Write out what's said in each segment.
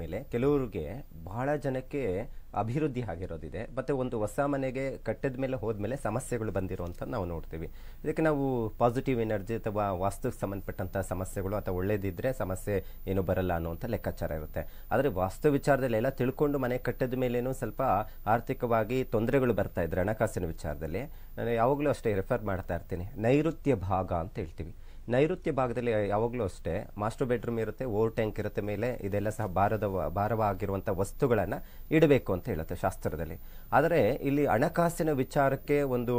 ಮೇಲೆ ಕೆಲವರಿಗೆ ಬಹಳ ಜನಕ್ಕೆ ಅಭಿವೃದ್ಧಿ ಆಗಿರೋದಿದೆ ಮತ್ತೆ ಒಂದು ಹೊಸ ಮನೆಗೆ ಕಟ್ಟಿದ ಮೇಲೆ ಹೋದ್ಮೇಲೆ ಸಮಸ್ಯೆಗಳು ಅಂತ ನಾವು ನೋಡ್ತೀವಿ ಇದಕ್ಕೆ ನಾವು ಪಾಸಿಟಿವ್ ಎನರ್ಜಿ ಅಥವಾ ವಾಸ್ತುಕ್ಕೆ ಸಂಬಂಧಪಟ್ಟಂಥ ಸಮಸ್ಯೆಗಳು ಅಥವಾ ಒಳ್ಳೇದಿದ್ರೆ ಸಮಸ್ಯೆ ಏನು ಬರಲ್ಲ ಅನ್ನುವಂಥ ಲೆಕ್ಕಾಚಾರ ಇರುತ್ತೆ ಆದರೆ ವಾಸ್ತು ವಿಚಾರದಲ್ಲಿ ಎಲ್ಲ ತಿಳ್ಕೊಂಡು ಮನೆ ಕಟ್ಟದ ಮೇಲೇನು ಸ್ವಲ್ಪ ಆರ್ಥಿಕವಾಗಿ ತೊಂದರೆಗಳು ಬರ್ತಾ ಇದ್ರೆ ಹಣಕಾಸಿನ ವಿಚಾರದಲ್ಲಿ ನಾನು ಯಾವಾಗಲೂ ಅಷ್ಟೇ ರೆಫರ್ ಮಾಡ್ತಾ ಇರ್ತೀನಿ ನೈಋತ್ಯ ಭಾಗ ಅಂತ ಹೇಳ್ತೀವಿ ನೈಋತ್ಯ ಭಾಗದಲ್ಲಿ ಯಾವಾಗಲೂ ಅಷ್ಟೇ ಮಾಸ್ಟರ್ ಬೆಡ್ರೂಮ್ ಇರುತ್ತೆ ಓವರ್ ಟ್ಯಾಂಕ್ ಇರುತ್ತೆ ಮೇಲೆ ಇದೆಲ್ಲ ಸಹ ಭಾರದ ಭಾರವಾಗಿರುವಂಥ ವಸ್ತುಗಳನ್ನು ಇಡಬೇಕು ಅಂತ ಹೇಳುತ್ತೆ ಶಾಸ್ತ್ರದಲ್ಲಿ ಆದರೆ ಇಲ್ಲಿ ಹಣಕಾಸಿನ ವಿಚಾರಕ್ಕೆ ಒಂದು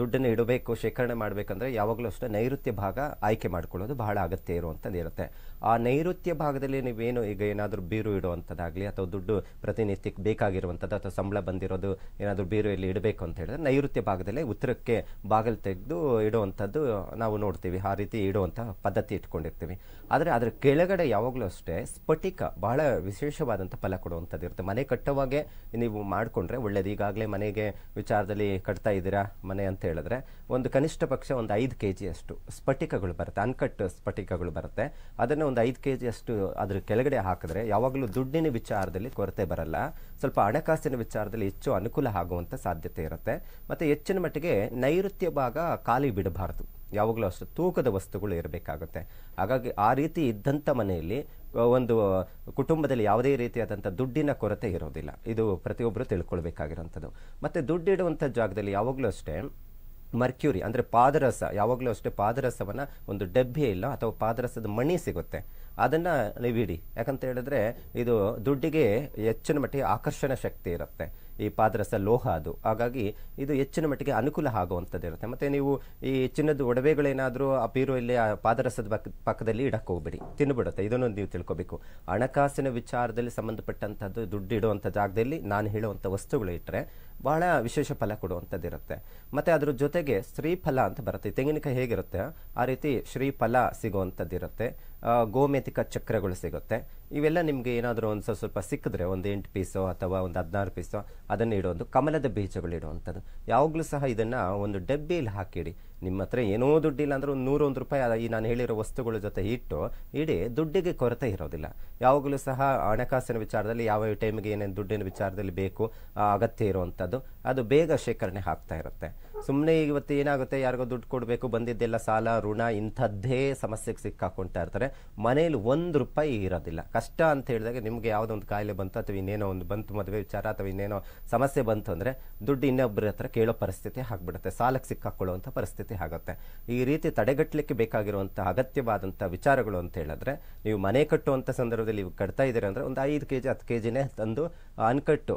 ದುಡ್ಡನ್ನು ಇಡಬೇಕು ಶೇಖರಣೆ ಮಾಡಬೇಕಂದ್ರೆ ಯಾವಾಗಲೂ ಅಷ್ಟೇ ನೈಋತ್ಯ ಭಾಗ ಆಯ್ಕೆ ಮಾಡಿಕೊಳ್ಳೋದು ಬಹಳ ಅಗತ್ಯ ಇರುವಂಥದ್ದು ಇರುತ್ತೆ ಆ ನೈಋತ್ಯ ಭಾಗದಲ್ಲಿ ನೀವೇನು ಈಗ ಏನಾದರೂ ಬೀರು ಇಡುವಂಥದ್ದಾಗಲಿ ಅಥವಾ ದುಡ್ಡು ಪ್ರತಿನಿತ್ಯಕ್ಕೆ ಬೇಕಾಗಿರುವಂಥದ್ದು ಅಥವಾ ಸಂಬಳ ಬಂದಿರೋದು ಏನಾದರೂ ಬೀರು ಇಲ್ಲಿ ಇಡಬೇಕು ಅಂತ ಹೇಳಿದ್ರೆ ನೈಋತ್ಯ ಭಾಗದಲ್ಲಿ ಉತ್ತರಕ್ಕೆ ಬಾಗಿಲು ತೆಗೆದು ಇಡುವಂಥದ್ದು ನಾವು ನೋಡ್ತೀವಿ ಆ ರೀತಿ ಇಡುವಂಥ ಪದ್ಧತಿ ಇಟ್ಕೊಂಡಿರ್ತೀವಿ ಆದರೆ ಅದರ ಕೆಳಗಡೆ ಯಾವಾಗಲೂ ಅಷ್ಟೇ ಸ್ಫಟಿಕ ಬಹಳ ವಿಶೇಷವಾದಂಥ ಫಲ ಕೊಡುವಂಥದ್ದು ಇರುತ್ತೆ ಮನೆ ಕಟ್ಟುವಾಗೆ ನೀವು ಮಾಡಿಕೊಂಡ್ರೆ ಒಳ್ಳೇದು ಈಗಾಗಲೇ ಮನೆಗೆ ವಿಚಾರದಲ್ಲಿ ಕಟ್ತಾ ಇದ್ದೀರಾ ಮನೆ ಅಂತ ಹೇಳಿದ್ರೆ ಒಂದು ಕನಿಷ್ಠ ಪಕ್ಷ ಒಂದು ಐದು ಕೆ ಜಿಯಷ್ಟು ಸ್ಫಟಿಕಗಳು ಬರುತ್ತೆ ಅನ್ಕಟ್ ಸ್ಫಟಿಕಗಳು ಬರುತ್ತೆ ಅದನ್ನು ಒಂದು ಐದು ಕೆ ಜಿಯಷ್ಟು ಅದ್ರ ಕೆಳಗಡೆ ಹಾಕಿದ್ರೆ ಯಾವಾಗಲೂ ದುಡ್ಡಿನ ವಿಚಾರದಲ್ಲಿ ಕೊರತೆ ಬರಲ್ಲ ಸ್ವಲ್ಪ ಹಣಕಾಸಿನ ವಿಚಾರದಲ್ಲಿ ಹೆಚ್ಚು ಅನುಕೂಲ ಆಗುವಂಥ ಸಾಧ್ಯತೆ ಇರುತ್ತೆ ಮತ್ತು ಹೆಚ್ಚಿನ ಮಟ್ಟಿಗೆ ನೈಋತ್ಯ ಭಾಗ ಖಾಲಿ ಬಿಡಬಾರ್ದು ಯಾವಾಗಲೂ ಅಷ್ಟು ತೂಕದ ವಸ್ತುಗಳು ಇರಬೇಕಾಗುತ್ತೆ ಹಾಗಾಗಿ ಆ ರೀತಿ ಇದ್ದಂಥ ಮನೆಯಲ್ಲಿ ಒಂದು ಕುಟುಂಬದಲ್ಲಿ ಯಾವುದೇ ರೀತಿಯಾದಂಥ ದುಡ್ಡಿನ ಕೊರತೆ ಇರೋದಿಲ್ಲ ಇದು ಪ್ರತಿಯೊಬ್ಬರು ತಿಳ್ಕೊಳ್ಬೇಕಾಗಿರೋಂಥದ್ದು ಮತ್ತು ದುಡ್ಡಿಡುವಂಥ ಜಾಗದಲ್ಲಿ ಯಾವಾಗಲೂ ಅಷ್ಟೇ ಮರ್ಕ್ಯೂರಿ ಅಂದರೆ ಪಾದರಸ ಯಾವಾಗಲೂ ಅಷ್ಟೇ ಪಾದರಸವನ್ನು ಒಂದು ಡಬ್ಬಿ ಇಲ್ಲ ಅಥವಾ ಪಾದರಸದ ಮಣಿ ಸಿಗುತ್ತೆ ಅದನ್ನು ನೀವಿಡಿ ಯಾಕಂತ ಹೇಳಿದ್ರೆ ಇದು ದುಡ್ಡಿಗೆ ಹೆಚ್ಚಿನ ಮಟ್ಟಿಗೆ ಆಕರ್ಷಣ ಶಕ್ತಿ ಇರುತ್ತೆ ಈ ಪಾದರಸ ಲೋಹ ಅದು ಹಾಗಾಗಿ ಇದು ಹೆಚ್ಚಿನ ಮಟ್ಟಿಗೆ ಅನುಕೂಲ ಆಗುವಂಥದ್ದು ಇರುತ್ತೆ ಮತ್ತು ನೀವು ಈ ಚಿನ್ನದ ಒಡವೆಗಳೇನಾದರೂ ಆ ಪೀರು ಇಲ್ಲಿ ಆ ಪಾದರಸದ ಪಕ್ಕದಲ್ಲಿ ಇಡಕ್ಕೆ ಹೋಗ್ಬೇಡಿ ತಿನ್ನುಬಿಡುತ್ತೆ ಇದನ್ನು ನೀವು ತಿಳ್ಕೋಬೇಕು ಹಣಕಾಸಿನ ವಿಚಾರದಲ್ಲಿ ಸಂಬಂಧಪಟ್ಟಂಥದ್ದು ದುಡ್ಡು ಇಡುವಂಥ ಜಾಗದಲ್ಲಿ ನಾನು ಹೇಳುವಂಥ ವಸ್ತುಗಳು ಇಟ್ಟರೆ ಬಹಳ ವಿಶೇಷ ಫಲ ಇರುತ್ತೆ ಮತ್ತು ಅದ್ರ ಜೊತೆಗೆ ಶ್ರೀಫಲ ಅಂತ ಬರುತ್ತೆ ತೆಂಗಿನಕಾಯಿ ಹೇಗಿರುತ್ತೆ ಆ ರೀತಿ ಶ್ರೀಫಲ ಸಿಗುವಂಥದ್ದಿರುತ್ತೆ ಗೋಮೇತಿಕ ಚಕ್ರಗಳು ಸಿಗುತ್ತೆ ಇವೆಲ್ಲ ನಿಮಗೆ ಏನಾದರೂ ಒಂದು ಸ್ವಲ್ಪ ಸ್ವಲ್ಪ ಸಿಕ್ಕಿದ್ರೆ ಒಂದು ಎಂಟು ಪೀಸೋ ಅಥವಾ ಒಂದು ಹದಿನಾರು ಪೀಸೋ ಅದನ್ನು ಇಡೋ ಒಂದು ಕಮಲದ ಬೀಜಗಳು ಇಡುವಂಥದ್ದು ಯಾವಾಗಲೂ ಸಹ ಇದನ್ನು ಒಂದು ಡಬ್ಬಿಯಲ್ಲಿ ಹಾಕಿಡಿ ನಿಮ್ಮ ಹತ್ರ ಏನೋ ದುಡ್ಡಿಲ್ಲ ಅಂದರೆ ಒಂದು ನೂರೊಂದು ರೂಪಾಯಿ ಈ ನಾನು ಹೇಳಿರೋ ವಸ್ತುಗಳ ಜೊತೆ ಇಟ್ಟು ಇಡೀ ದುಡ್ಡಿಗೆ ಕೊರತೆ ಇರೋದಿಲ್ಲ ಯಾವಾಗಲೂ ಸಹ ಹಣಕಾಸಿನ ವಿಚಾರದಲ್ಲಿ ಯಾವ ಟೈಮಿಗೆ ಏನೇನು ದುಡ್ಡಿನ ವಿಚಾರದಲ್ಲಿ ಬೇಕು ಅಗತ್ಯ ಇರುವಂಥದ್ದು ಅದು ಬೇಗ ಶೇಖರಣೆ ಆಗ್ತಾ ಇರುತ್ತೆ ಸುಮ್ಮನೆ ಇವತ್ತು ಏನಾಗುತ್ತೆ ಯಾರಿಗೋ ದುಡ್ಡು ಕೊಡಬೇಕು ಬಂದಿದ್ದೆಲ್ಲ ಸಾಲ ಋಣ ಇಂಥದ್ದೇ ಸಮಸ್ಯೆಗೆ ಸಿಕ್ಕಾಕೊಂತ ಇರ್ತಾರೆ ಮನೇಲಿ ಒಂದು ರೂಪಾಯಿ ಇರೋದಿಲ್ಲ ಕಷ್ಟ ಅಂತ ಹೇಳಿದಾಗ ನಿಮಗೆ ಯಾವುದೋ ಒಂದು ಕಾಯಿಲೆ ಬಂತು ಅಥವಾ ಇನ್ನೇನೋ ಒಂದು ಬಂತು ಮದುವೆ ವಿಚಾರ ಅಥವಾ ಇನ್ನೇನೋ ಸಮಸ್ಯೆ ಬಂತು ಅಂದರೆ ದುಡ್ಡು ಇನ್ನೊಬ್ಬರ ಹತ್ರ ಕೇಳೋ ಪರಿಸ್ಥಿತಿ ಆಗಿಬಿಡುತ್ತೆ ಸಾಲಕ್ಕೆ ಸಿಕ್ಕಾಕೊಳ್ಳುವಂಥ ಪರಿಸ್ಥಿತಿ ಆಗುತ್ತೆ ಈ ರೀತಿ ತಡೆಗಟ್ಟಲಿಕ್ಕೆ ಬೇಕಾಗಿರುವಂಥ ಅಗತ್ಯವಾದಂಥ ವಿಚಾರಗಳು ಅಂತ ಹೇಳಿದ್ರೆ ನೀವು ಮನೆ ಕಟ್ಟುವಂಥ ಸಂದರ್ಭದಲ್ಲಿ ಇವು ಕಟ್ತಾ ಇದ್ದೀರಿ ಅಂದರೆ ಒಂದು ಐದು ಕೆ ಜಿ ಹತ್ತು ಕೆ ಜಿನೇ ತಂದು ಅನ್ಕಟ್ಟು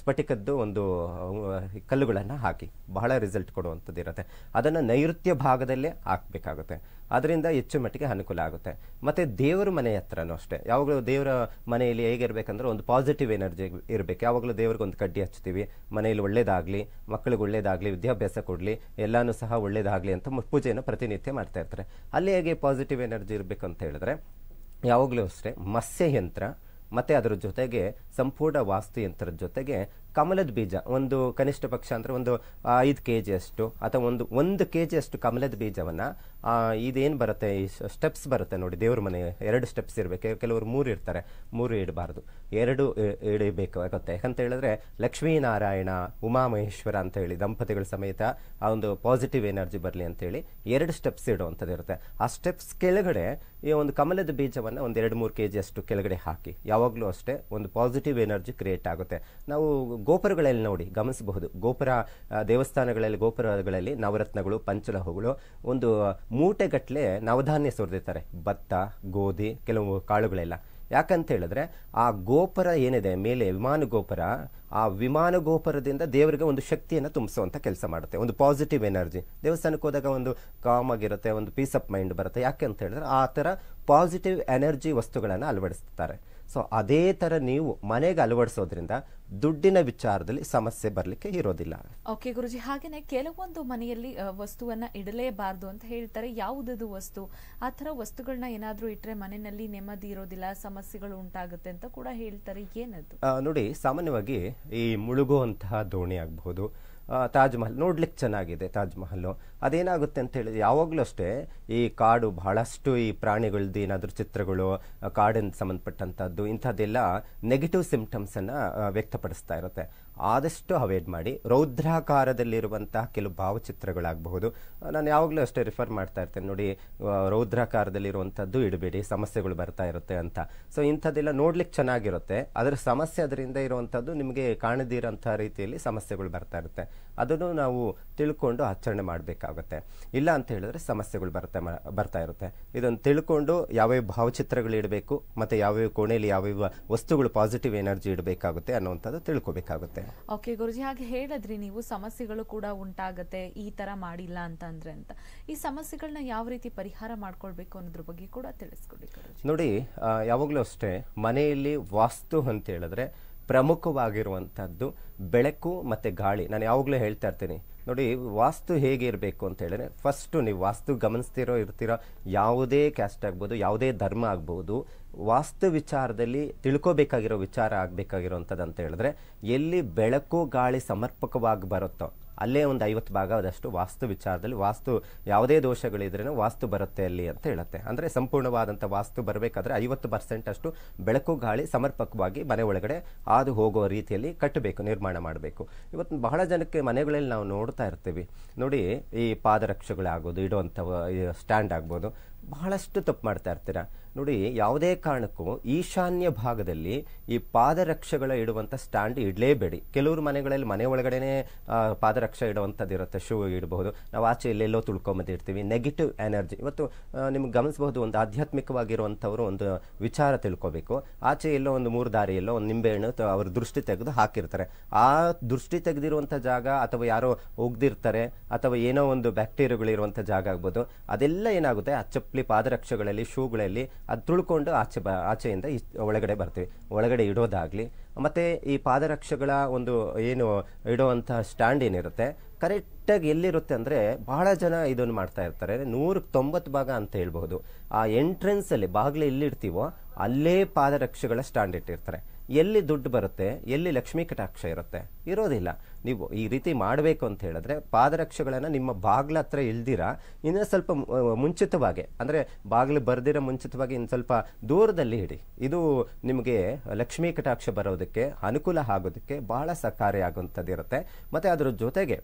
ಸ್ಫಟಿಕದ್ದು ಒಂದು ಕಲ್ಲುಗಳನ್ನು ಹಾಕಿ ಬಹಳ ರಿಸಲ್ಟ್ ರಿಸಲ್ಟ್ ಕೊಡುವಂಥದ್ದು ಇರುತ್ತೆ ಅದನ್ನು ನೈಋತ್ಯ ಭಾಗದಲ್ಲೇ ಹಾಕಬೇಕಾಗುತ್ತೆ ಅದರಿಂದ ಹೆಚ್ಚು ಮಟ್ಟಿಗೆ ಅನುಕೂಲ ಆಗುತ್ತೆ ಮತ್ತು ದೇವರ ಮನೆ ಹತ್ರನೂ ಅಷ್ಟೇ ಯಾವಾಗಲೂ ದೇವರ ಮನೆಯಲ್ಲಿ ಹೇಗಿರಬೇಕಂದ್ರೆ ಒಂದು ಪಾಸಿಟಿವ್ ಎನರ್ಜಿ ಇರಬೇಕು ಯಾವಾಗಲೂ ದೇವ್ರಿಗೆ ಒಂದು ಕಡ್ಡಿ ಹಚ್ತೀವಿ ಮನೆಯಲ್ಲಿ ಒಳ್ಳೇದಾಗಲಿ ಮಕ್ಕಳಿಗೆ ಒಳ್ಳೇದಾಗಲಿ ವಿದ್ಯಾಭ್ಯಾಸ ಕೊಡಲಿ ಎಲ್ಲನೂ ಸಹ ಒಳ್ಳೇದಾಗಲಿ ಅಂತ ಪೂಜೆಯನ್ನು ಪ್ರತಿನಿತ್ಯ ಮಾಡ್ತಾ ಇರ್ತಾರೆ ಅಲ್ಲಿ ಹೇಗೆ ಪಾಸಿಟಿವ್ ಎನರ್ಜಿ ಇರಬೇಕು ಅಂತ ಹೇಳಿದ್ರೆ ಯಾವಾಗಲೂ ಅಷ್ಟೇ ಯಂತ್ರ ಮತ್ತು ಅದರ ಜೊತೆಗೆ ಸಂಪೂರ್ಣ ವಾಸ್ತುಯಂತ್ರದ ಜೊತೆಗೆ ಕಮಲದ ಬೀಜ ಒಂದು ಕನಿಷ್ಠ ಪಕ್ಷ ಅಂದರೆ ಒಂದು ಐದು ಕೆ ಜಿಯಷ್ಟು ಅಥವಾ ಒಂದು ಒಂದು ಕೆ ಜಿಯಷ್ಟು ಕಮಲದ ಬೀಜವನ್ನು ಇದೇನು ಬರುತ್ತೆ ಈ ಸ್ಟೆಪ್ಸ್ ಬರುತ್ತೆ ನೋಡಿ ದೇವ್ರ ಮನೆ ಎರಡು ಸ್ಟೆಪ್ಸ್ ಇರಬೇಕು ಕೆಲವರು ಮೂರು ಇರ್ತಾರೆ ಮೂರು ಇಡಬಾರ್ದು ಎರಡು ಇಡಬೇಕು ಆಗುತ್ತೆ ಯಾಕಂತ ಹೇಳಿದ್ರೆ ಲಕ್ಷ್ಮೀನಾರಾಯಣ ಉಮಾಮಹೇಶ್ವರ ಅಂತ ಹೇಳಿ ದಂಪತಿಗಳ ಸಮೇತ ಆ ಒಂದು ಪಾಸಿಟಿವ್ ಎನರ್ಜಿ ಬರಲಿ ಅಂತೇಳಿ ಎರಡು ಸ್ಟೆಪ್ಸ್ ಇಡುವಂಥದ್ದು ಇರುತ್ತೆ ಆ ಸ್ಟೆಪ್ಸ್ ಕೆಳಗಡೆ ಈ ಒಂದು ಕಮಲದ ಬೀಜವನ್ನು ಒಂದು ಎರಡು ಮೂರು ಕೆ ಜಿಯಷ್ಟು ಕೆಳಗಡೆ ಹಾಕಿ ಯಾವಾಗಲೂ ಅಷ್ಟೇ ಒಂದು ಪಾಸಿಟಿವ್ ಎನರ್ಜಿ ಕ್ರಿಯೇಟ್ ಆಗುತ್ತೆ ನಾವು ಗೋಪುರಗಳಲ್ಲಿ ನೋಡಿ ಗಮನಿಸಬಹುದು ಗೋಪುರ ದೇವಸ್ಥಾನಗಳಲ್ಲಿ ಗೋಪುರಗಳಲ್ಲಿ ನವರತ್ನಗಳು ಪಂಚಲೋಹಗಳು ಒಂದು ಮೂಟೆಗಟ್ಟಲೆ ನವಧಾನ್ಯ ಸುರಿದಿರ್ತಾರೆ ಭತ್ತ ಗೋಧಿ ಕೆಲವು ಕಾಳುಗಳೆಲ್ಲ ಯಾಕಂತ ಹೇಳಿದ್ರೆ ಆ ಗೋಪುರ ಏನಿದೆ ಮೇಲೆ ವಿಮಾನ ಗೋಪುರ ಆ ವಿಮಾನ ಗೋಪುರದಿಂದ ದೇವರಿಗೆ ಒಂದು ಶಕ್ತಿಯನ್ನು ತುಂಬಿಸುವಂತ ಕೆಲಸ ಮಾಡುತ್ತೆ ಒಂದು ಪಾಸಿಟಿವ್ ಎನರ್ಜಿ ದೇವಸ್ಥಾನಕ್ಕೆ ಹೋದಾಗ ಒಂದು ಕಾಮ್ ಆಗಿರುತ್ತೆ ಒಂದು ಪೀಸ್ ಆಫ್ ಮೈಂಡ್ ಬರುತ್ತೆ ಯಾಕೆ ಅಂತ ಹೇಳಿದ್ರೆ ಆ ಥರ ಪಾಸಿಟಿವ್ ಎನರ್ಜಿ ವಸ್ತುಗಳನ್ನು ಅಳವಡಿಸ್ತಾರೆ ಸೊ ಅದೇ ತರ ನೀವು ಮನೆಗೆ ಅಳವಡಿಸೋದ್ರಿಂದ ದುಡ್ಡಿನ ವಿಚಾರದಲ್ಲಿ ಸಮಸ್ಯೆ ಬರಲಿಕ್ಕೆ ಇರೋದಿಲ್ಲ ಓಕೆ ಗುರುಜಿ ಹಾಗೇನೆ ಕೆಲವೊಂದು ಮನೆಯಲ್ಲಿ ವಸ್ತುವನ್ನ ಇಡಲೇಬಾರದು ಅಂತ ಹೇಳ್ತಾರೆ ಯಾವುದದು ವಸ್ತು ಆ ತರ ವಸ್ತುಗಳನ್ನ ಏನಾದರೂ ಇಟ್ಟರೆ ಮನೆಯಲ್ಲಿ ನೆಮ್ಮದಿ ಇರೋದಿಲ್ಲ ಸಮಸ್ಯೆಗಳು ಉಂಟಾಗುತ್ತೆ ಅಂತ ಕೂಡ ಹೇಳ್ತಾರೆ ಏನದು ನೋಡಿ ಸಾಮಾನ್ಯವಾಗಿ ಈ ಮುಳುಗುವಂತಹ ದೋಣಿ ಆಗಬಹುದು ತಾಜ್ ಮಹಲ್ ನೋಡ್ಲಿಕ್ಕೆ ಚೆನ್ನಾಗಿದೆ ತಾಜ್ ಮಹಲ್ ಅದೇನಾಗುತ್ತೆ ಅಂತ ಹೇಳಿದ್ರೆ ಯಾವಾಗ್ಲೂ ಅಷ್ಟೇ ಈ ಕಾಡು ಬಹಳಷ್ಟು ಈ ಪ್ರಾಣಿಗಳದ್ದು ಏನಾದರೂ ಚಿತ್ರಗಳು ಕಾಡಿನ ಸಂಬಂಧಪಟ್ಟಂಥದ್ದು ಇಂಥದ್ದೆಲ್ಲ ನೆಗೆಟಿವ್ ಅನ್ನ ವ್ಯಕ್ತಪಡಿಸ್ತಾ ಇರುತ್ತೆ ಆದಷ್ಟು ಅವಾಯ್ಡ್ ಮಾಡಿ ರೌದ್ರಾಕಾರದಲ್ಲಿರುವಂತಹ ಕೆಲವು ಭಾವಚಿತ್ರಗಳಾಗಬಹುದು ನಾನು ಯಾವಾಗಲೂ ಅಷ್ಟೇ ರಿಫರ್ ಮಾಡ್ತಾ ಇರ್ತೇನೆ ನೋಡಿ ರೌದ್ರಾಕಾರದಲ್ಲಿರುವಂಥದ್ದು ಇಡಬೇಡಿ ಸಮಸ್ಯೆಗಳು ಬರ್ತಾ ಇರುತ್ತೆ ಅಂತ ಸೊ ಇಂಥದ್ದೆಲ್ಲ ನೋಡ್ಲಿಕ್ಕೆ ಚೆನ್ನಾಗಿರುತ್ತೆ ಅದರ ಸಮಸ್ಯೆ ಅದರಿಂದ ಇರುವಂಥದ್ದು ನಿಮಗೆ ಕಾಣದಿರೋಂಥ ರೀತಿಯಲ್ಲಿ ಸಮಸ್ಯೆಗಳು ಬರ್ತಾ ಇರುತ್ತೆ ಅದನ್ನು ನಾವು ತಿಳ್ಕೊಂಡು ಆಚರಣೆ ಮಾಡಬೇಕಾಗುತ್ತೆ ಇಲ್ಲ ಅಂತ ಹೇಳಿದ್ರೆ ಸಮಸ್ಯೆಗಳು ಬರ್ತಾ ಬರ್ತಾ ಇರುತ್ತೆ ಇದನ್ನು ತಿಳ್ಕೊಂಡು ಯಾವ್ಯಾವ ಭಾವಚಿತ್ರಗಳು ಇಡಬೇಕು ಮತ್ತು ಯಾವ್ಯಾವ ಕೋಣೆಯಲ್ಲಿ ಯಾವ್ಯಾವ ವಸ್ತುಗಳು ಪಾಸಿಟಿವ್ ಎನರ್ಜಿ ಇಡಬೇಕಾಗುತ್ತೆ ಅನ್ನುವಂಥದ್ದು ತಿಳ್ಕೊಬೇಕಾಗುತ್ತೆ ಓಕೆ ಗುರುಜಿ ಹಾಗೆ ಹೇಳಿದ್ರಿ ನೀವು ಸಮಸ್ಯೆಗಳು ಕೂಡ ಉಂಟಾಗತ್ತೆ ಈ ತರ ಮಾಡಿಲ್ಲ ಅಂತ ಅಂದ್ರೆ ಅಂತ ಈ ಸಮಸ್ಯೆಗಳನ್ನ ಯಾವ ರೀತಿ ಪರಿಹಾರ ಮಾಡ್ಕೊಳ್ಬೇಕು ಅನ್ನೋದ್ರ ಬಗ್ಗೆ ಕೂಡ ತಿಳಿಸ್ಕೊಡಿ ನೋಡಿ ಯಾವಾಗ್ಲೂ ಅಷ್ಟೇ ಮನೆಯಲ್ಲಿ ವಾಸ್ತು ಅಂತ ಹೇಳಿದ್ರೆ ಪ್ರಮುಖವಾಗಿರುವಂತಹದ್ದು ಬೆಳಕು ಮತ್ತೆ ಗಾಳಿ ನಾನು ಯಾವಾಗ್ಲೂ ಹೇಳ್ತಾ ಇರ್ತೀನಿ ನೋಡಿ ವಾಸ್ತು ಹೇಗೆ ಇರಬೇಕು ಅಂತ ಹೇಳಿದ್ರೆ ಫಸ್ಟು ನೀವು ವಾಸ್ತು ಗಮನಿಸ್ತಿರೋ ಇರ್ತಿರೋ ಯಾವುದೇ ಕ್ಯಾಸ್ಟ್ ಆಗ್ಬೋದು ಯಾವುದೇ ಧರ್ಮ ಆಗ್ಬೋದು ವಾಸ್ತು ವಿಚಾರದಲ್ಲಿ ತಿಳ್ಕೋಬೇಕಾಗಿರೋ ವಿಚಾರ ಆಗಬೇಕಾಗಿರೋ ಅಂತ ಹೇಳಿದ್ರೆ ಎಲ್ಲಿ ಬೆಳಕು ಗಾಳಿ ಸಮರ್ಪಕವಾಗಿ ಬರುತ್ತೋ ಅಲ್ಲೇ ಒಂದು ಐವತ್ತು ಆದಷ್ಟು ವಾಸ್ತು ವಿಚಾರದಲ್ಲಿ ವಾಸ್ತು ಯಾವುದೇ ದೋಷಗಳಿದ್ರೂ ವಾಸ್ತು ಬರುತ್ತೆ ಅಲ್ಲಿ ಅಂತ ಹೇಳುತ್ತೆ ಅಂದರೆ ಸಂಪೂರ್ಣವಾದಂಥ ವಾಸ್ತು ಬರಬೇಕಾದ್ರೆ ಐವತ್ತು ಪರ್ಸೆಂಟ್ ಅಷ್ಟು ಬೆಳಕು ಗಾಳಿ ಸಮರ್ಪಕವಾಗಿ ಮನೆ ಒಳಗಡೆ ಹಾದು ಹೋಗುವ ರೀತಿಯಲ್ಲಿ ಕಟ್ಟಬೇಕು ನಿರ್ಮಾಣ ಮಾಡಬೇಕು ಇವತ್ತು ಬಹಳ ಜನಕ್ಕೆ ಮನೆಗಳಲ್ಲಿ ನಾವು ನೋಡ್ತಾ ಇರ್ತೀವಿ ನೋಡಿ ಈ ಪಾದರಕ್ಷೆಗಳಾಗೋದು ಇಡುವಂಥ ಸ್ಟ್ಯಾಂಡ್ ಆಗ್ಬೋದು ಬಹಳಷ್ಟು ತಪ್ಪು ಮಾಡ್ತಾ ಇರ್ತೀರ ನೋಡಿ ಯಾವುದೇ ಕಾರಣಕ್ಕೂ ಈಶಾನ್ಯ ಭಾಗದಲ್ಲಿ ಈ ಪಾದರಕ್ಷೆಗಳ ಇಡುವಂಥ ಸ್ಟ್ಯಾಂಡ್ ಇಡಲೇಬೇಡಿ ಕೆಲವರು ಮನೆಗಳಲ್ಲಿ ಮನೆ ಒಳಗಡೆನೆ ಪಾದರಕ್ಷೆ ಇಡುವಂಥದ್ದು ಇರುತ್ತೆ ಶೂ ಇಡಬಹುದು ನಾವು ಆಚೆ ಎಲ್ಲೆಲ್ಲೋ ತುಳ್ಕೊಂಬಂದಿರ್ತೀವಿ ನೆಗೆಟಿವ್ ಎನರ್ಜಿ ಇವತ್ತು ನಿಮ್ಗೆ ಗಮನಿಸಬಹುದು ಒಂದು ಆಧ್ಯಾತ್ಮಿಕವಾಗಿರುವಂಥವ್ರು ಒಂದು ವಿಚಾರ ತಿಳ್ಕೊಬೇಕು ಆಚೆ ಎಲ್ಲೋ ಒಂದು ಮೂರು ದಾರಿಯಲ್ಲೋ ಒಂದು ನಿಂಬೆಹಣ್ಣು ಅವ್ರ ದೃಷ್ಟಿ ತೆಗೆದು ಹಾಕಿರ್ತಾರೆ ಆ ದೃಷ್ಟಿ ತೆಗೆದಿರುವಂಥ ಜಾಗ ಅಥವಾ ಯಾರೋ ಒಗ್ದಿರ್ತಾರೆ ಅಥವಾ ಏನೋ ಒಂದು ಬ್ಯಾಕ್ಟೀರಿಯಾಗಳಿರುವಂಥ ಜಾಗ ಆಗ್ಬೋದು ಅದೆಲ್ಲ ಏನಾಗುತ್ತೆ ಆ ಚಪ್ಪಲಿ ಪಾದರಕ್ಷೆಗಳಲ್ಲಿ ಶೂಗಳಲ್ಲಿ ಅದು ತುಳ್ಕೊಂಡು ಆಚೆ ಬ ಆಚೆಯಿಂದ ಈ ಒಳಗಡೆ ಬರ್ತೀವಿ ಒಳಗಡೆ ಇಡೋದಾಗಲಿ ಮತ್ತು ಈ ಪಾದರಕ್ಷೆಗಳ ಒಂದು ಏನು ಇಡೋವಂಥ ಸ್ಟ್ಯಾಂಡ್ ಏನಿರುತ್ತೆ ಕರೆಕ್ಟಾಗಿ ಎಲ್ಲಿರುತ್ತೆ ಅಂದರೆ ಬಹಳ ಜನ ಇದನ್ನು ಮಾಡ್ತಾ ಇರ್ತಾರೆ ನೂರಕ್ಕೆ ತೊಂಬತ್ತು ಭಾಗ ಅಂತ ಹೇಳ್ಬೋದು ಆ ಎಂಟ್ರೆನ್ಸಲ್ಲಿ ಬಾಗಿಲು ಎಲ್ಲಿಡ್ತೀವೋ ಅಲ್ಲೇ ಪಾದರಕ್ಷೆಗಳ ಸ್ಟ್ಯಾಂಡ್ ಇಟ್ಟಿರ್ತಾರೆ ಎಲ್ಲಿ ದುಡ್ಡು ಬರುತ್ತೆ ಎಲ್ಲಿ ಲಕ್ಷ್ಮೀ ಕಟಾಕ್ಷ ಇರುತ್ತೆ ಇರೋದಿಲ್ಲ ನೀವು ಈ ರೀತಿ ಮಾಡಬೇಕು ಅಂತ ಹೇಳಿದ್ರೆ ಪಾದರಕ್ಷೆಗಳನ್ನು ನಿಮ್ಮ ಬಾಗ್ಲ ಹತ್ರ ಇಲ್ದಿರ ಇನ್ನೂ ಸ್ವಲ್ಪ ಮುಂಚಿತವಾಗಿ ಅಂದರೆ ಬಾಗಿಲು ಬರೆದಿರೋ ಮುಂಚಿತವಾಗಿ ಇನ್ನು ಸ್ವಲ್ಪ ದೂರದಲ್ಲಿ ಇಡಿ ಇದು ನಿಮಗೆ ಲಕ್ಷ್ಮೀ ಕಟಾಕ್ಷ ಬರೋದಕ್ಕೆ ಅನುಕೂಲ ಆಗೋದಕ್ಕೆ ಬಹಳ ಸಹಕಾರಿಯಾಗುವಂಥದ್ದಿರುತ್ತೆ ಮತ್ತು ಅದರ ಜೊತೆಗೆ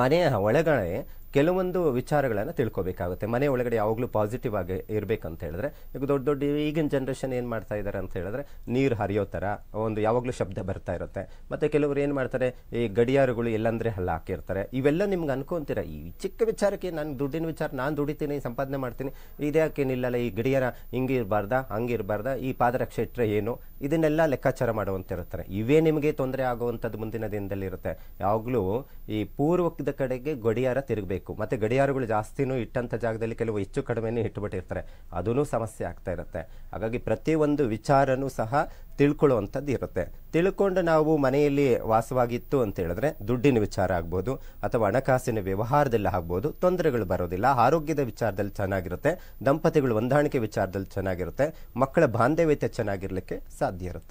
ಮನೆಯ ಒಳಗಡೆ ಕೆಲವೊಂದು ವಿಚಾರಗಳನ್ನು ತಿಳ್ಕೊಬೇಕಾಗುತ್ತೆ ಮನೆ ಒಳಗಡೆ ಯಾವಾಗಲೂ ಪಾಸಿಟಿವ್ ಆಗಿ ಇರಬೇಕಂತ ಹೇಳಿದ್ರೆ ಈಗ ದೊಡ್ಡ ದೊಡ್ಡ ಈಗಿನ ಜನ್ರೇಷನ್ ಏನು ಮಾಡ್ತಾ ಇದ್ದಾರೆ ಅಂತ ಹೇಳಿದ್ರೆ ನೀರು ಹರಿಯೋ ಥರ ಒಂದು ಯಾವಾಗಲೂ ಶಬ್ದ ಬರ್ತಾ ಇರುತ್ತೆ ಮತ್ತು ಕೆಲವರು ಏನು ಮಾಡ್ತಾರೆ ಈ ಗಡಿಯಾರಗಳು ಎಲ್ಲಂದರೆ ಹಲ್ಲ ಹಾಕಿರ್ತಾರೆ ಇವೆಲ್ಲ ನಿಮ್ಗೆ ಅನ್ಕೊಂತೀರ ಈ ಚಿಕ್ಕ ವಿಚಾರಕ್ಕೆ ನಾನು ದುಡ್ಡಿನ ವಿಚಾರ ನಾನು ದುಡಿತೀನಿ ಸಂಪಾದನೆ ಮಾಡ್ತೀನಿ ಇದ್ಯಾಕೇನಿಲ್ಲಲ್ಲ ಈ ಗಡಿಯಾರ ಹಂಗೆ ಹಂಗಿರಬಾರ್ದಾ ಈ ಪಾದರಕ್ಷೆ ಇಟ್ಟರೆ ಏನು ಇದನ್ನೆಲ್ಲ ಲೆಕ್ಕಾಚಾರ ಮಾಡುವಂತಿರ್ತಾರೆ ಇವೇ ನಿಮಗೆ ತೊಂದರೆ ಆಗುವಂಥದ್ದು ಮುಂದಿನ ದಿನದಲ್ಲಿ ಇರುತ್ತೆ ಯಾವಾಗಲೂ ಈ ಪೂರ್ವಕದ ಕಡೆಗೆ ಗಡಿಯಾರ ತಿರುಗಬೇಕು ಮತ್ತೆ ಮತ್ತು ಗಡಿಯಾರಗಳು ಜಾಸ್ತಿನೂ ಇಟ್ಟಂಥ ಜಾಗದಲ್ಲಿ ಕೆಲವು ಹೆಚ್ಚು ಕಡಿಮೆನೂ ಇಟ್ಟುಬಿಟ್ಟಿರ್ತಾರೆ ಅದೂ ಸಮಸ್ಯೆ ಆಗ್ತಾ ಇರುತ್ತೆ ಹಾಗಾಗಿ ಪ್ರತಿಯೊಂದು ವಿಚಾರನೂ ಸಹ ತಿಳ್ಕೊಳ್ಳುವಂಥದ್ದು ಇರುತ್ತೆ ತಿಳ್ಕೊಂಡು ನಾವು ಮನೆಯಲ್ಲಿ ವಾಸವಾಗಿತ್ತು ಅಂತ ಹೇಳಿದ್ರೆ ದುಡ್ಡಿನ ವಿಚಾರ ಆಗ್ಬೋದು ಅಥವಾ ಹಣಕಾಸಿನ ವ್ಯವಹಾರದಲ್ಲಿ ಆಗ್ಬೋದು ತೊಂದರೆಗಳು ಬರೋದಿಲ್ಲ ಆರೋಗ್ಯದ ವಿಚಾರದಲ್ಲಿ ಚೆನ್ನಾಗಿರುತ್ತೆ ದಂಪತಿಗಳು ಹೊಂದಾಣಿಕೆ ವಿಚಾರದಲ್ಲಿ ಚೆನ್ನಾಗಿರುತ್ತೆ ಮಕ್ಕಳ ಬಾಂಧವ್ಯತೆ ಚೆನ್ನಾಗಿರಲಿಕ್ಕೆ ಸಾಧ್ಯ ಇರುತ್ತೆ